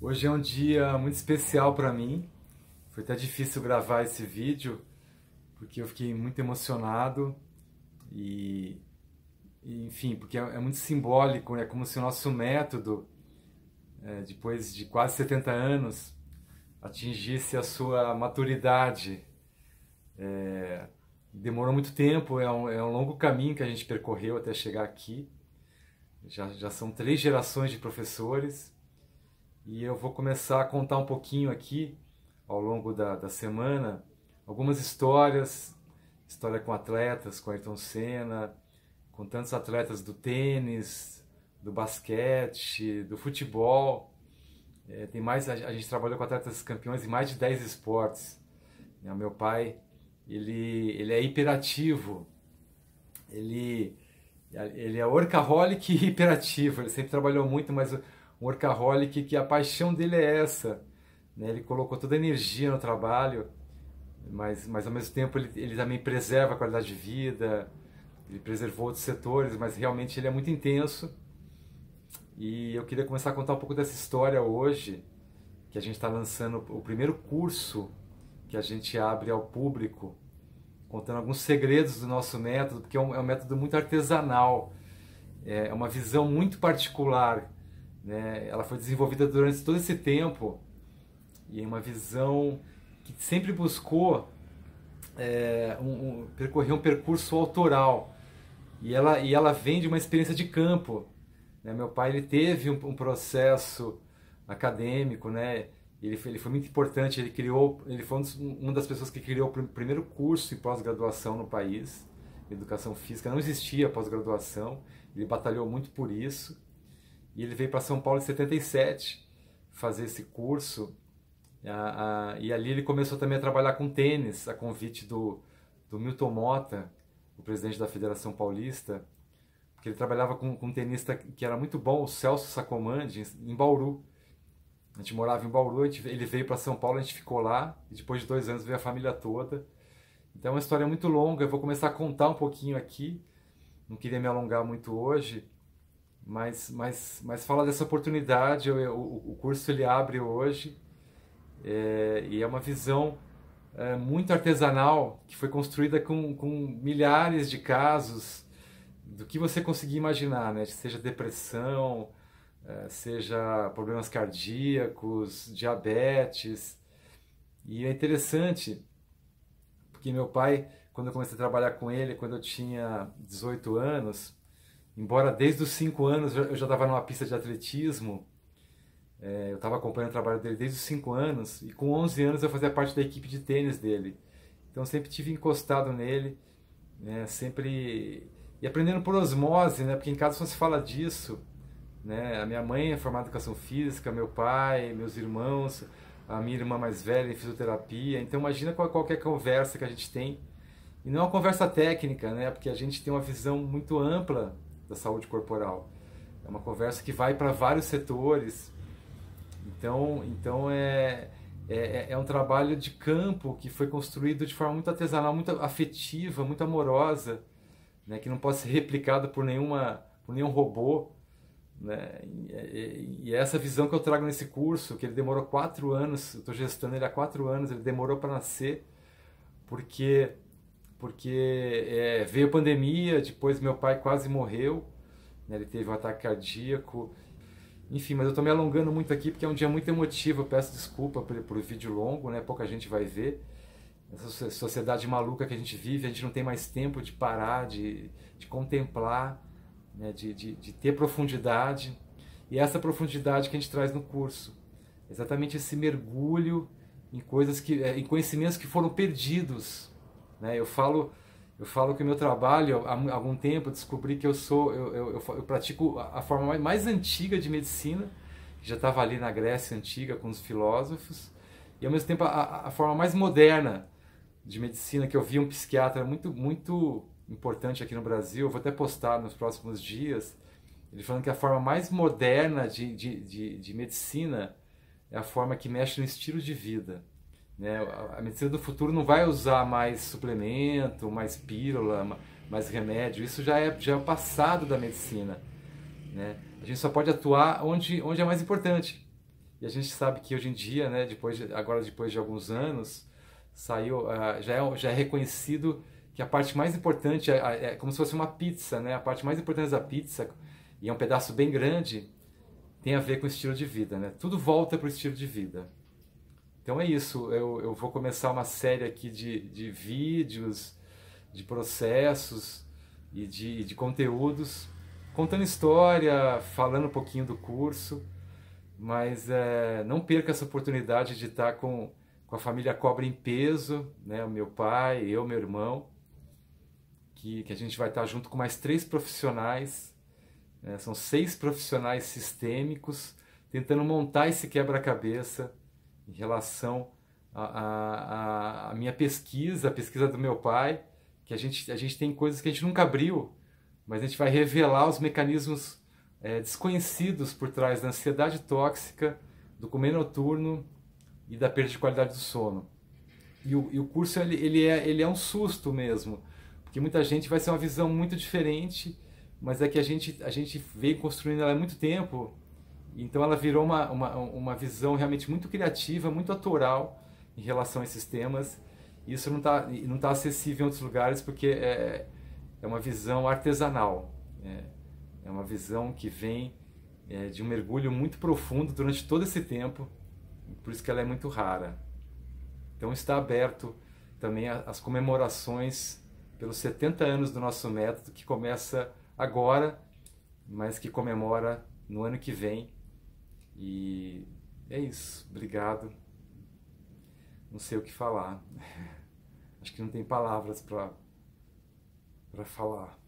Hoje é um dia muito especial para mim. Foi até difícil gravar esse vídeo porque eu fiquei muito emocionado e, e enfim, porque é, é, muito simbólico, né? é como se o nosso método, é, depois de quase 70 anos, atingisse a sua maturidade. É, demorou muito tempo, é um, é um longo caminho que a gente percorreu até chegar aqui. Já, já são três gerações de professores e eu vou começar a contar um pouquinho aqui, ao longo da, da semana, algumas histórias, história com atletas, com Ayrton Senna, com tantos atletas do tênis, do basquete, do futebol. É, tem mais, a, a, gente trabalhou com atletas campeões em mais de 10 esportes. Né? meu pai, ele, ele é hiperativo, ele, ele é workaholic e hiperativo, ele sempre trabalhou muito, mas um workaholic que a paixão dele é essa. Né? Ele colocou toda a energia no trabalho, mas, mas ao mesmo tempo ele, ele também preserva a qualidade de vida, ele preservou outros setores, mas realmente ele é muito intenso. E eu queria começar a contar um pouco dessa história hoje, que a gente está lançando o primeiro curso que a gente abre ao público, contando alguns segredos do nosso método, porque é um, é um método muito artesanal, é, é uma visão muito particular né? Ela foi desenvolvida durante todo esse tempo e é uma visão que sempre buscou é, um, um, percorrer um percurso autoral. E ela, e ela vem de uma experiência de campo. Né? Meu pai ele teve um, um processo acadêmico, né? Ele foi, ele foi, muito importante, ele criou, ele foi uma das pessoas que criou o primeiro curso em pós-graduação no país, educação física, não existia pós-graduação, ele batalhou muito por isso, e ele veio para São Paulo em 77 fazer esse curso. A, a, e ali ele começou também a trabalhar com tênis, a convite do, do Milton Mota, o presidente da Federação Paulista, porque ele trabalhava com, com um tenista que era muito bom, o Celso Sacomandi, em Bauru. A gente morava em Bauru, gente, ele veio para São Paulo, a gente ficou lá, e depois de dois anos veio a família toda. Então é uma história muito longa, eu vou começar a contar um pouquinho aqui, não queria me alongar muito hoje, mas, mas, mas fala dessa oportunidade, eu, eu, o curso ele abre hoje é, e é uma visão é, muito artesanal que foi construída com, com milhares de casos do que você conseguir imaginar, né? seja depressão, é, seja problemas cardíacos, diabetes. E é interessante porque meu pai, quando eu comecei a trabalhar com ele, quando eu tinha 18 anos, Embora desde os cinco anos eu já estava numa pista de atletismo, é, eu estava acompanhando o trabalho dele desde os cinco anos e com 11 anos eu fazia parte da equipe de tênis dele. Então sempre tive encostado nele, né? sempre e aprendendo por osmose, né? Porque em casa só se fala disso, né? A minha mãe é formada em educação física, meu pai, meus irmãos, a minha irmã mais velha em fisioterapia. Então imagina qualquer conversa que a gente tem e não é uma conversa técnica, né? Porque a gente tem uma visão muito ampla da saúde corporal. É uma conversa que vai para vários setores. Então, então é, é, é, é, um trabalho de campo que foi construído de forma muito artesanal, muito afetiva, muito amorosa, né? que não pode ser replicado por, nenhuma, por nenhum robô. Né? E, e, e, é essa visão que eu trago nesse curso, que ele demorou quatro anos, eu estou gestando ele há quatro anos, ele demorou para nascer, porque porque é, veio a pandemia, depois meu pai quase morreu, né, ele teve um ataque cardíaco. Enfim, mas eu estou me alongando muito aqui porque é um dia muito emotivo. Eu peço desculpa por, por vídeo longo, né? Pouca gente vai ver. Essa sociedade maluca que a gente vive, a gente não tem mais tempo de parar, de, de contemplar, né? de, de, de ter profundidade. E é essa profundidade que a gente traz no curso. Exatamente esse mergulho em coisas que, é, em conhecimentos que foram perdidos né? Eu falo eu falo que o meu trabalho, há algum tempo, descobri que eu sou, eu, eu, eu, eu pratico a forma mais, mais antiga de medicina, que já estava ali na Grécia antiga com os filósofos, e ao mesmo tempo a, a, forma mais moderna de medicina que eu vi um psiquiatra muito muito importante aqui no Brasil, eu vou até postar nos próximos dias, ele falando que a forma mais moderna de, de, de, de medicina é a forma que mexe no estilo de vida. Né? A medicina do futuro não vai usar mais suplemento, mais pílula, mais remédio. Isso já é, já é o passado da medicina. Né? A gente só pode atuar onde, onde é mais importante. E a gente sabe que hoje em dia, né, depois de, agora depois de alguns anos, saiu, uh, já, é, já é reconhecido que a parte mais importante é, é, é, como se fosse uma pizza, né? A parte mais importante da pizza, e é um pedaço bem grande, tem a ver com o estilo de vida, né? Tudo volta para o estilo de vida. Então é isso, eu, eu vou começar uma série aqui de, de vídeos, de processos e de, de conteúdos, contando história, falando um pouquinho do curso, mas é, não perca essa oportunidade de estar com, com a família Cobra em Peso, né? o meu pai, eu, meu irmão, que, que a gente vai estar junto com mais três profissionais, né, são seis profissionais sistêmicos, tentando montar esse quebra-cabeça em relação à minha pesquisa, a pesquisa do meu pai, que a gente, a gente tem coisas que a gente nunca abriu, mas a gente vai revelar os mecanismos é, desconhecidos por trás da ansiedade tóxica, do comer noturno e da perda de qualidade do sono. E o, e o curso ele, ele, é, ele é um susto mesmo, porque muita gente vai ser uma visão muito diferente, mas é que a gente, a gente veio construindo ela há muito tempo então ela virou uma, uma, uma visão realmente muito criativa, muito atoral em relação a esses temas. Isso não está não tá acessível em outros lugares porque é, é uma visão artesanal. É, é uma visão que vem é, de um mergulho muito profundo durante todo esse tempo, por isso que ela é muito rara. Então está aberto também as comemorações pelos 70 anos do nosso método, que começa agora, mas que comemora no ano que vem e é isso. Obrigado. Não sei o que falar. Acho que não tem palavras para para falar.